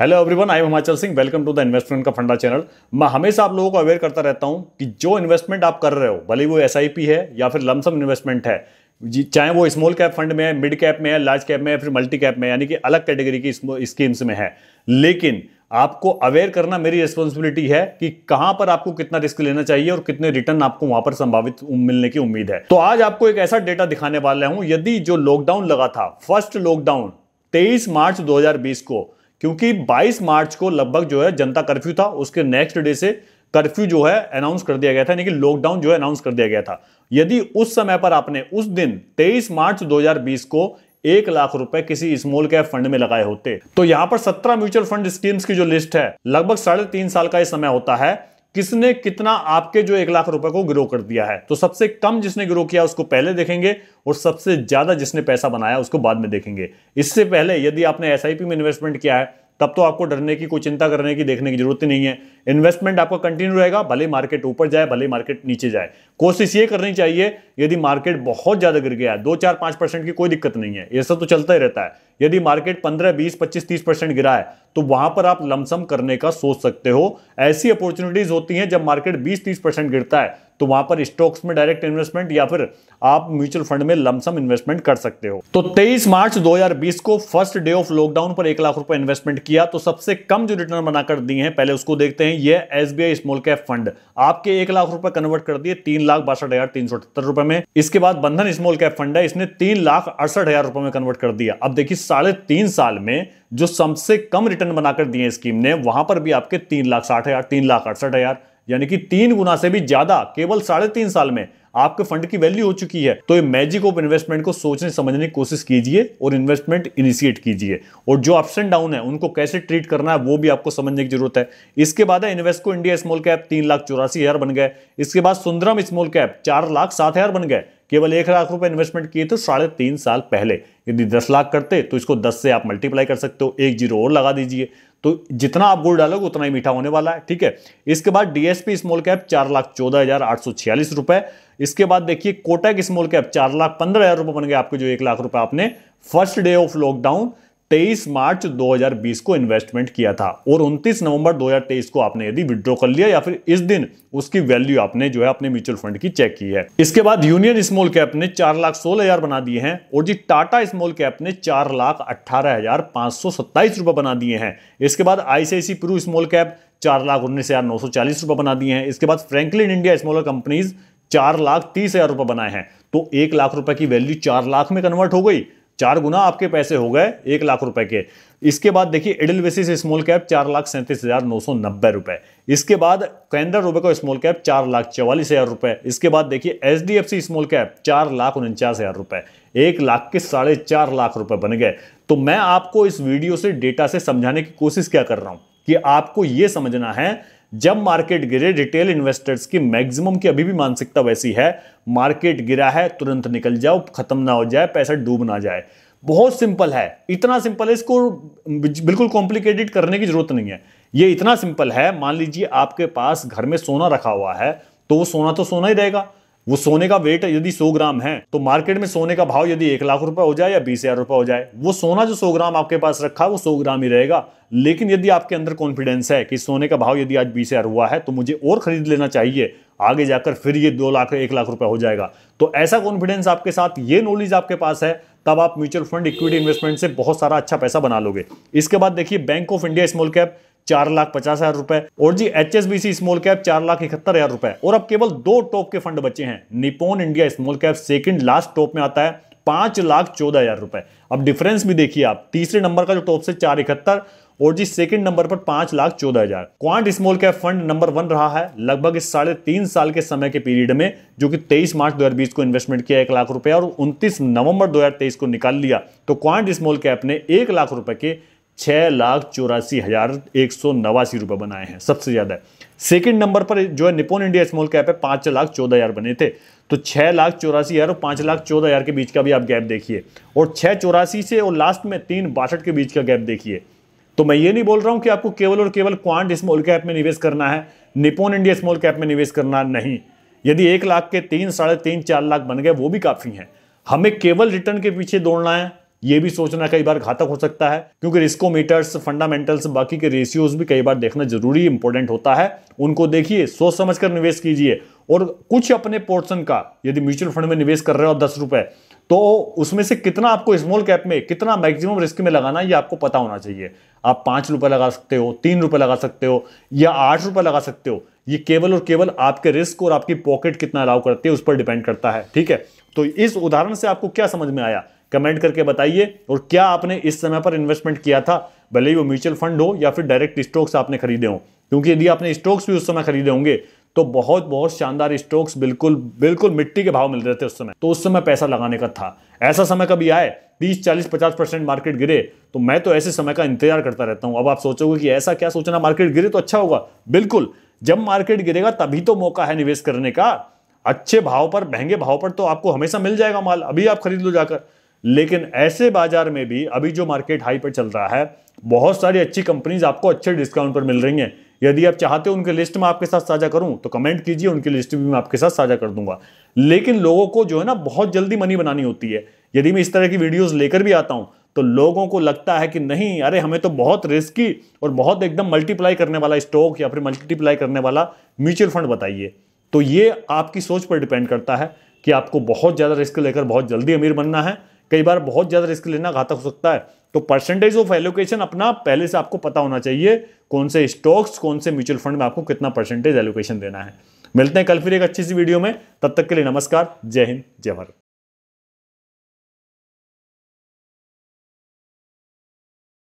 hello everyone I Himachal Singh welcome to the investment का फंडा channel मैं हमेशा आप लोगों को अवेयर करता रहता हूं कि जो इन्वेस्टमेंट आप कर रहे हो भले वो एस है या फिर लमसम इन्वेस्टमेंट है चाहे वो स्मॉल कैप फंड में है मिड कैप में है लार्ज कैप में है फिर मल्टी कैप में यानी कि अलग कैटेगरी की स्कीम्स में है लेकिन आपको अवेयर करना मेरी रिस्पॉन्सिबिलिटी है कि कहां पर आपको कितना रिस्क लेना चाहिए और कितने रिटर्न आपको वहां पर संभावित मिलने की उम्मीद है तो आज आपको एक ऐसा डेटा दिखाने वाला हूं यदि जो लॉकडाउन लगा था फर्स्ट लॉकडाउन 23 मार्च 2020 को क्योंकि 22 मार्च को लगभग जो है जनता कर्फ्यू था उसके नेक्स्ट डे से कर्फ्यू जो है अनाउंस कर दिया गया था यानी कि लॉकडाउन जो है अनाउंस कर दिया गया था यदि उस समय पर आपने उस दिन 23 मार्च 2020 को एक लाख रुपए किसी स्मॉल कैप फंड में लगाए होते तो यहां पर सत्रह म्यूचुअल फंड स्कीम्स की जो लिस्ट है लगभग साढ़े तीन साल का यह समय होता है किसने कितना आपके जो एक लाख रुपए को ग्रो कर दिया है तो सबसे कम जिसने ग्रो किया उसको पहले देखेंगे और सबसे ज्यादा जिसने पैसा बनाया उसको बाद में देखेंगे इससे पहले यदि आपने एस में इन्वेस्टमेंट किया है तब तो आपको डरने की कोई चिंता करने की देखने की जरूरत ही नहीं है इन्वेस्टमेंट आपका कंटिन्यू रहेगा भले मार्केट ऊपर जाए भले मार्केट नीचे जाए कोशिश ये करनी चाहिए यदि मार्केट बहुत ज्यादा गिर गया है दो चार पांच परसेंट की कोई दिक्कत नहीं है ऐसा तो चलता ही रहता है यदि मार्केट 15, 20, 25, 30 परसेंट गिरा है तो वहां पर आप लमसम करने का सोच सकते हो ऐसी अपॉर्चुनिटीज होती हैं जब मार्केट 20, 30 परसेंट गिरता है तो वहां पर स्टॉक्स में डायरेक्ट इन्वेस्टमेंट या फिर आप म्यूचुअल फंड में लमसम इन्वेस्टमेंट कर सकते हो तो 23 मार्च 2020 को फर्स्ट डे ऑफ लॉकडाउन पर एक लाख रुपए इन्वेस्टमेंट किया तो सबसे कम जो रिटर्न बनाकर दिए हैं पहले उसको देखते हैं यह एस स्मॉल कैप फंड आपके एक लाख रुपए कन्वर्ट कर दिए तीन लाख बासठ हजार तीन सौ अठहत्तर रुपए में इसके बाद बंधन स्मॉल कैप फंड है इसने तीन लाख अड़सठ हजार रुपए में कन्वर्ट कर दिया अब देखिए साढ़े तीन साल में जो सबसे कम रिटर्न बनाकर दिए स्कीम ने वहां पर भी आपके तीन लाख साठ हजार तीन लाख अड़सठ हजार यानी कि तीन गुना से भी ज्यादा केवल साढ़े तीन साल में आपके फंड की वैल्यू हो चुकी है तो ये मैजिक ऑफ इन्वेस्टमेंट को सोचने समझने की कोशिश कीजिए और इन्वेस्टमेंट इनिशिएट कीजिए और जो अप्स एंड डाउन है उनको कैसे ट्रीट करना है वो भी आपको समझने की जरूरत है इसके बाद है इन्वेस्टको इंडिया स्मॉल कैप तीन लाख चौरासी हजार बन गए इसके बाद सुंदरम स्मॉल कैप चार लाख सात हजार बन गए केवल एक लाख रुपए इन्वेस्टमेंट किए तो साढ़े तीन साल पहले यदि दस लाख करते तो इसको दस से आप मल्टीप्लाई कर सकते हो एक जीरो और लगा दीजिए तो जितना आप गुड़ डालोगे उतना ही मीठा होने वाला है ठीक है इसके बाद डीएसपी स्मॉल कैप चार लाख चौदह हजार आठ सौ छियालीस रुपए इसके बाद देखिए कोटक स्मॉल कैप चार लाख पंद्रह हजार रुपए बन गए आपके जो एक लाख रुपए आपने first day of lockdown 23 March 2020 को इन्वेस्टमेंट किया था और 29 नवंबर 2023 को आपने यदि विड्रॉ कर लिया या फिर इस दिन उसकी वैल्यू आपने जो है अपने म्यूचुअल फंड की चेक की है इसके बाद यूनियन स्मॉल कैप ने चार लाख सोलह हजार बना दिए हैं और जी टाटा स्मॉल कैप ने चार लाख अट्ठारह हजार पांच सौ सत्ताईस रुपए बना दिए हैं इसके बाद आईसीआईसी प्रू स्मॉल कैप चार लाख उन्नीस हजार नौ सौ चालीस रुपए बना दिए हैं इसके बाद फ्रैंकलिन इंडिया स्मॉलर कंपनीज चार लाख तीस हजार रुपए बनाए हैं तो एक लाख रुपए की वैल्यू चार लाख में कन्वर्ट हो गई चार गुना आपके पैसे हो गए एक लाख रुपए के इसके बाद देखिए एडल बेसिस स्मॉल कैप चार लाख सैंतीस हज़ार नौ सौ नब्बे रुपए इसके बाद रुपए का स्मॉल कैप चार लाख चवालीस हज़ार रुपए इसके बाद देखिए H D F C small cap चार लाख उनचास हज़ार रुपए एक लाख के साढ़े चार लाख रुपए बन गए तो मैं आपको इस वीडियो से डेटा से समझाने की कोशिश क्या कर रहा हूं कि आपको यह समझना है जब मार्केट गिरे रिटेल इन्वेस्टर्स की मैक्सिमम की अभी भी मानसिकता वैसी है मार्केट गिरा है तुरंत निकल जाओ खत्म ना हो जाए पैसा डूब ना जाए बहुत सिंपल है इतना सिंपल है इसको बिल्कुल कॉम्प्लिकेटेड करने की जरूरत नहीं है ये इतना सिंपल है मान लीजिए आपके पास घर में सोना रखा हुआ है तो वो सोना तो सोना ही रहेगा वो सोने का वेट यदि 100 ग्राम है तो मार्केट में सोने का भाव यदि एक लाख रुपए हो जाए या बीस हजार रुपए हो जाए वो सोना जो 100 ग्राम आपके पास रखा है वो 100 ग्राम ही रहेगा लेकिन यदि आपके अंदर कॉन्फिडेंस है कि सोने का भाव यदि आज बीस हजार हुआ है तो मुझे और खरीद लेना चाहिए आगे जाकर फिर ये दो लाख एक लाख रुपए हो जाएगा तो ऐसा कॉन्फिडेंस आपके साथ ये नॉलेज आपके पास है तब आप म्यूचुअल फंड इक्विटी इन्वेस्टमेंट से बहुत सारा अच्छा पैसा बना लोगे इसके बाद देखिए bank of India small cap चार लाख पचास हजार रुपए और G H S B C small cap चार लाख इकहत्तर हजार रुपए और अब केवल दो टॉप के फंड बचे हैं Nippon India small cap second last top में आता है पांच लाख चौदह हजार रुपए अब डिफरेंस भी देखिए आप तीसरे नंबर का जो टॉप से चार इकहत्तर और जी सेकंड नंबर पर पांच लाख चौदह हजार quant small cap fund number one रहा है लगभग इस साढ़े तीन साल के समय के पीरियड में जो कि 23 मार्च 2020 को इन्वेस्टमेंट किया एक लाख रुपए और 29 नवंबर 2023 को निकाल लिया तो क्वांट स्मॉल कैप ने एक लाख रुपए के छः लाख चौरासी हज़ार एक सौ नवासी रुपये बनाए हैं सबसे ज़्यादा सेकेंड नंबर पर जो है निपोन इंडिया स्मॉल कैप है पाँच लाख चौदह हज़ार बने थे तो छः लाख चौरासी हज़ार और पाँच लाख चौदह हज़ार के बीच का भी आप गैप देखिए और छः चौरासी से और लास्ट में तीन बासठ के बीच का गैप देखिए तो मैं ये नहीं बोल रहा हूँ कि आपको केवल और केवल क्वांट स्मॉल कैप में निवेश करना है निपोन इंडिया स्मॉल कैप में निवेश करना नहीं यदि एक लाख के तीन साढ़े तीन चार लाख बन गए वो भी काफ़ी हैं हमें केवल रिटर्न के पीछे दौड़ना है ये भी सोचना कई बार घातक हो सकता है क्योंकि रिस्कोमीटर्स फंडामेंटल्स बाकी के रेशियोज भी कई बार देखना जरूरी इंपॉर्टेंट होता है उनको देखिए सोच समझ कर निवेश कीजिए और कुछ अपने पोर्शन का यदि म्यूचुअल फंड में निवेश कर रहे हो दस रुपए तो उसमें से कितना आपको स्मॉल कैप में कितना मैक्सिमम रिस्क में लगाना ये आपको पता होना चाहिए आप पांच रुपए लगा सकते हो तीन रुपए लगा सकते हो या आठ रुपए लगा सकते हो ये केवल और केवल आपके रिस्क और आपकी पॉकेट कितना अलाउ करती है उस पर डिपेंड करता है ठीक है तो इस उदाहरण से आपको क्या समझ में आया कमेंट करके बताइए और क्या आपने इस समय पर इन्वेस्टमेंट किया था भले ही वो म्यूचुअल फंड हो या फिर डायरेक्ट स्टॉक्स आपने खरीदे हों क्योंकि यदि आपने स्टॉक्स भी उस समय खरीदे होंगे तो बहुत बहुत शानदार स्टॉक्स बिल्कुल बिल्कुल मिट्टी के भाव मिल रहे थे उस समय तो उस समय पैसा लगाने का था ऐसा समय कभी आए 30 चालीस पचास परसेंट मार्केट गिरे तो मैं तो ऐसे समय का इंतजार करता रहता हूं अब आप सोचोगे कि ऐसा क्या सोचना मार्केट गिरे तो अच्छा होगा बिल्कुल जब मार्केट गिरेगा तभी तो मौका है निवेश करने का अच्छे भाव पर महंगे भाव पर तो आपको हमेशा मिल जाएगा माल अभी आप खरीद लो जाकर लेकिन ऐसे बाजार में भी अभी जो मार्केट हाई पर चल रहा है बहुत सारी अच्छी कंपनीज आपको अच्छे डिस्काउंट पर मिल रही हैं यदि आप चाहते हो उनके लिस्ट में आपके साथ साझा करूं तो कमेंट कीजिए उनकी लिस्ट भी मैं आपके साथ साझा कर दूंगा लेकिन लोगों को जो है ना बहुत जल्दी मनी बनानी होती है यदि मैं इस तरह की वीडियोस लेकर भी आता हूं तो लोगों को लगता है कि नहीं अरे हमें तो बहुत रिस्की और बहुत एकदम मल्टीप्लाई करने वाला स्टॉक या फिर मल्टीप्लाई करने वाला म्यूचुअल फंड बताइए तो ये आपकी सोच पर डिपेंड करता है कि आपको बहुत ज़्यादा रिस्क लेकर बहुत जल्दी अमीर बनना है कई बार बहुत ज़्यादा रिस्क लेना घातक हो सकता है तो परसेंटेज ऑफ एलोकेशन अपना पहले से आपको पता होना चाहिए कौन से स्टॉक्स कौन से म्यूचुअल फंड में आपको कितना परसेंटेज एलोकेशन देना है मिलते हैं कल फिर एक अच्छी सी वीडियो में तब तक के लिए नमस्कार जय हिंद जय भारत